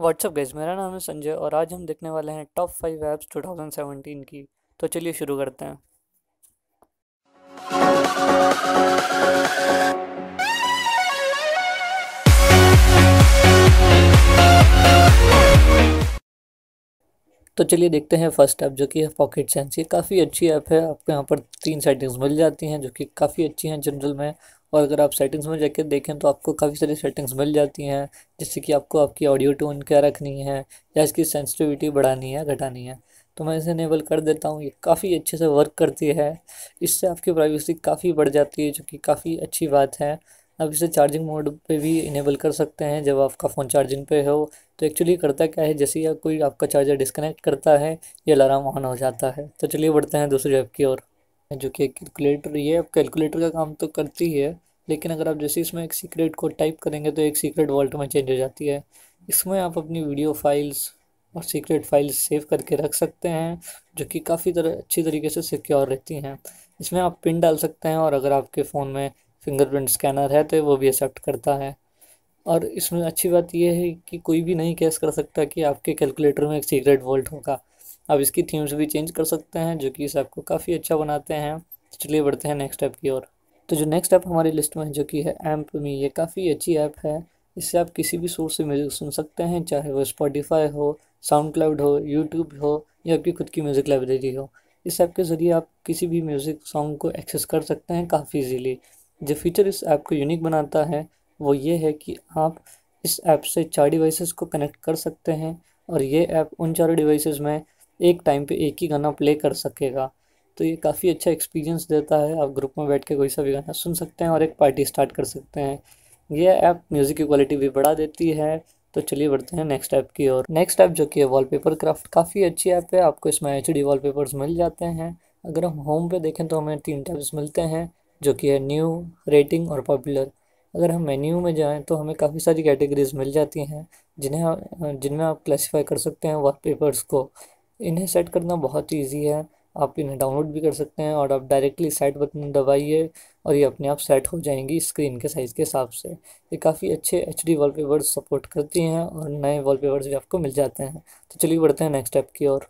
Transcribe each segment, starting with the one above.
what's up guys मेरा नाम है संजय और आज हम देखने वाले हैं टॉप फाइव ऐप्स 2017 की तो चलिए शुरू करते हैं तो चलिए देखते हैं फर्स्ट ऐप जो कि है पॉकेट सेंस ये काफ़ी अच्छी ऐप है आपको यहाँ पर तीन सेटिंग्स मिल जाती हैं जो कि काफ़ी अच्छी हैं जनरल में और अगर आप सेटिंग्स में जाके देखें तो आपको काफ़ी सारी सेटिंग्स मिल जाती हैं जिससे कि आपको आपकी ऑडियो टोन क्या रखनी है या इसकी सेंसिटिविटी बढ़ानी है घटानी है तो मैं इसे इनेबल कर देता हूँ ये काफ़ी अच्छे से वर्क करती है इससे आपकी प्राइवेसी काफ़ी बढ़ जाती है जो कि काफ़ी अच्छी बात है आप इसे चार्जिंग मोड पे भी इनेबल कर सकते हैं जब आपका फ़ोन चार्जिंग पे हो तो एक्चुअली करता क्या है जैसे ही कोई आपका चार्जर डिस्कनेक्ट करता है ये अलार्म ऑन हो जाता है तो चलिए बढ़ते हैं दूसरी ऐप की ओर जो कि कैलकुलेटर ये अब कैलकुलेटर का काम तो करती है लेकिन अगर आप जैसे इसमें एक सीक्रेट को टाइप करेंगे तो एक सीक्रेट वॉल्ट में चेंज हो जाती है इसमें आप अपनी वीडियो फाइल्स और सीक्रेट फाइल्स सेव करके रख सकते हैं जो कि काफ़ी तरह अच्छी तरीके से सिक्योर रहती हैं इसमें आप पिन डाल सकते हैं और अगर आपके फ़ोन में फिंगरप्रिंट स्कैनर है तो वो भी एक्सेप्ट करता है और इसमें अच्छी बात यह है कि कोई भी नहीं कैस कर सकता कि आपके कैलकुलेटर में एक सीक्रेट वॉल्ट होगा आप इसकी थीम्स भी चेंज कर सकते हैं जो कि इस ऐप को काफ़ी अच्छा बनाते हैं चलिए बढ़ते हैं नेक्स्ट ऐप की ओर तो जो नेक्स्ट ऐप हमारी लिस्ट में है जो कि है एम्प मी ये काफ़ी अच्छी ऐप है इससे आप किसी भी सोर्स से म्यूज़िक सुन सकते हैं चाहे वो स्पॉटिफाई हो साउंड क्लाउड हो यूट्यूब हो या आपकी खुद की म्यूज़िक लाइब्रेरी हो इस ऐप के ज़रिए आप किसी भी म्यूज़िक सॉन्ग को एक्सेस कर सकते हैं काफ़ी ईजीली जो फीचर इस ऐप को यूनिक बनाता है वो ये है कि आप इस ऐप से चार डिवाइसेस को कनेक्ट कर सकते हैं और ये ऐप उन चारों डिवाइसेस में एक टाइम पे एक ही गाना प्ले कर सकेगा तो ये काफ़ी अच्छा एक्सपीरियंस देता है आप ग्रुप में बैठ के कोई सा भी गाना सुन सकते हैं और एक पार्टी स्टार्ट कर सकते हैं यह ऐप म्यूज़िक की क्वालिटी भी बढ़ा देती है तो चलिए बढ़ते हैं नेक्स्ट ऐप की और नेक्स्ट ऐप जो कि है वॉलपेपर क्राफ्ट काफ़ी अच्छी ऐप है आपको इसमें एच डी वॉलपेपर्स मिल जाते हैं अगर हम होम पे देखें तो हमें तीन टैब्स मिलते हैं जो कि है न्यू रेटिंग और पॉपुलर अगर हम मेन्यू में जाएं तो हमें काफ़ी सारी कैटेगरीज मिल जाती हैं जिन्हें जिनमें आप क्लासीफाई कर सकते हैं वॉलपेपर्स को इन्हें सेट करना बहुत ही ईजी है आप इन्हें डाउनलोड भी कर सकते हैं और आप डायरेक्टली सेट बटन दबाइए और ये अपने आप सेट हो जाएंगी स्क्रीन के साइज़ के हिसाब से ये काफ़ी अच्छे एच डी पेपर्स सपोर्ट करती हैं और नए वॉलपेपर्स भी आपको मिल जाते हैं तो चलिए बढ़ते हैं नेक्स्ट ऐप की ओर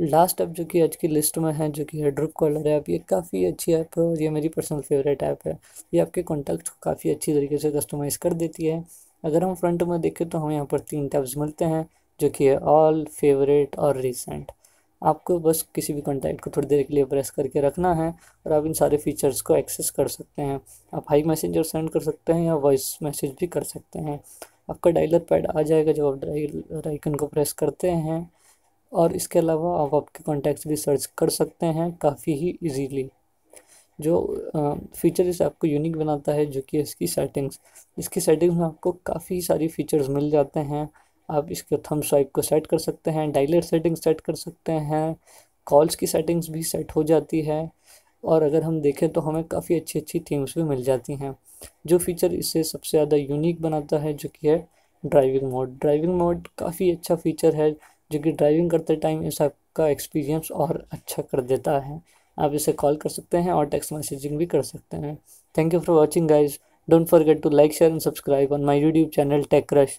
लास्ट ऐप जो कि आज की लिस्ट में है जो कि है ड्रुप कॉलर ऐप ये काफ़ी अच्छी ऐप है और ये मेरी पर्सनल फेवरेट ऐप है ये आपके कॉन्टैक्ट को काफ़ी अच्छी तरीके से कस्टमाइज़ कर देती है अगर हम फ्रंट में देखें तो हमें यहाँ पर तीन टैब्स मिलते हैं जो कि है ऑल फेवरेट और रिसेंट आपको बस किसी भी कॉन्टैक्ट को थोड़ी देर के लिए प्रेस करके रखना है और आप इन सारे फीचर्स को एक्सेस कर सकते हैं आप हाई मैसेजर सेंड कर सकते हैं या वॉइस मैसेज भी कर सकते हैं आपका डायलर पैड आ जाएगा जब आप डायलर आइकन को प्रेस करते हैं और इसके अलावा आप आपके कॉन्टैक्ट्स भी सर्च कर सकते हैं काफ़ी ही ईजीली जो फीचर इस ऐप को यूनिक बनाता है जो कि इसकी सेटिंग्स इसकी सेटिंग्स में आपको काफ़ी सारी फीचर्स मिल जाते हैं आप इसके थम स्वाइप को सेट कर सकते हैं डायलर सेटिंग सेट कर सकते हैं कॉल्स की सेटिंग्स भी सेट हो जाती है और अगर हम देखें तो हमें काफ़ी अच्छी अच्छी थीम्स भी मिल जाती हैं जो फीचर इसे सबसे ज़्यादा यूनिक बनाता है जो कि है ड्राइविंग मोड ड्राइविंग मोड काफ़ी अच्छा फीचर है जो कि ड्राइविंग करते टाइम इस आपका एक्सपीरियंस और अच्छा कर देता है आप इसे कॉल कर सकते हैं और टेक्स्ट मैसेजिंग भी कर सकते हैं thank you for watching guys don't forget to like share and subscribe on my YouTube channel Tech crush